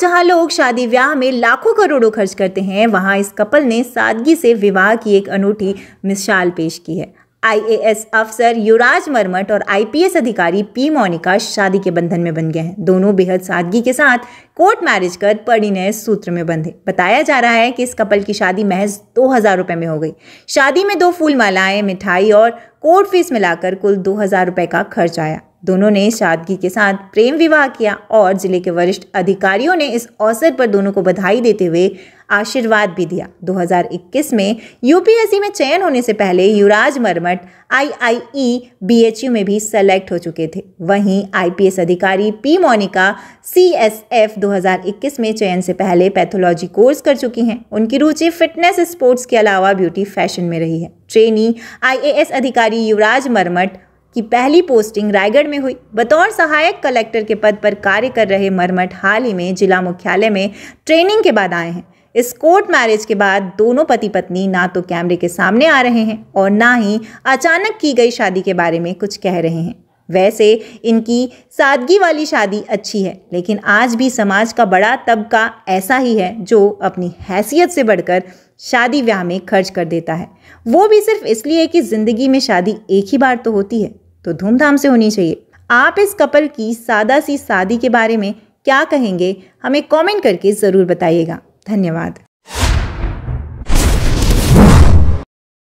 जहां लोग शादी ब्याह में लाखों करोड़ों खर्च करते हैं वहां इस कपल ने सादगी से विवाह की एक अनूठी मिसाल पेश की है आईएएस अफसर युवराज मरमट और आईपीएस अधिकारी पी मोनिका शादी के बंधन में बन गए हैं दोनों बेहद सादगी के साथ कोर्ट मैरिज कर पड़ी ने सूत्र में बंधे बताया जा रहा है कि इस कपल की शादी महज दो हजार रुपए में हो गई शादी में दो फूल मालाएं मिठाई और कोर्ट फीस मिलाकर कुल दो हजार रुपए का खर्च आया दोनों ने सादगी के साथ प्रेम विवाह किया और जिले के वरिष्ठ अधिकारियों ने इस अवसर पर दोनों को बधाई देते हुए आशीर्वाद भी दिया 2021 में यूपीएससी में चयन होने से पहले युवराज मरमट आईआईई बीएचयू में भी सेलेक्ट हो चुके थे वहीं आईपीएस अधिकारी पी मोनिका सीएसएफ 2021 में चयन से पहले पैथोलॉजी कोर्स कर चुकी हैं उनकी रुचि फिटनेस स्पोर्ट्स के अलावा ब्यूटी फैशन में रही है ट्रेनी आईएएस अधिकारी युवराज मरमट की पहली पोस्टिंग रायगढ़ में हुई बतौर सहायक कलेक्टर के पद पर कार्य कर रहे मरमट हाल ही में जिला मुख्यालय में ट्रेनिंग के बाद आए हैं इस कोर्ट मैरिज के बाद दोनों पति पत्नी ना तो कैमरे के सामने आ रहे हैं और ना ही अचानक की गई शादी के बारे में कुछ कह रहे हैं वैसे इनकी सादगी वाली शादी अच्छी है लेकिन आज भी समाज का बड़ा तबका ऐसा ही है जो अपनी हैसियत से बढ़कर शादी ब्याह में खर्च कर देता है वो भी सिर्फ इसलिए कि ज़िंदगी में शादी एक ही बार तो होती है तो धूमधाम से होनी चाहिए आप इस कपल की सादा सी शादी के बारे में क्या कहेंगे हमें कमेंट करके ज़रूर बताइएगा धन्यवाद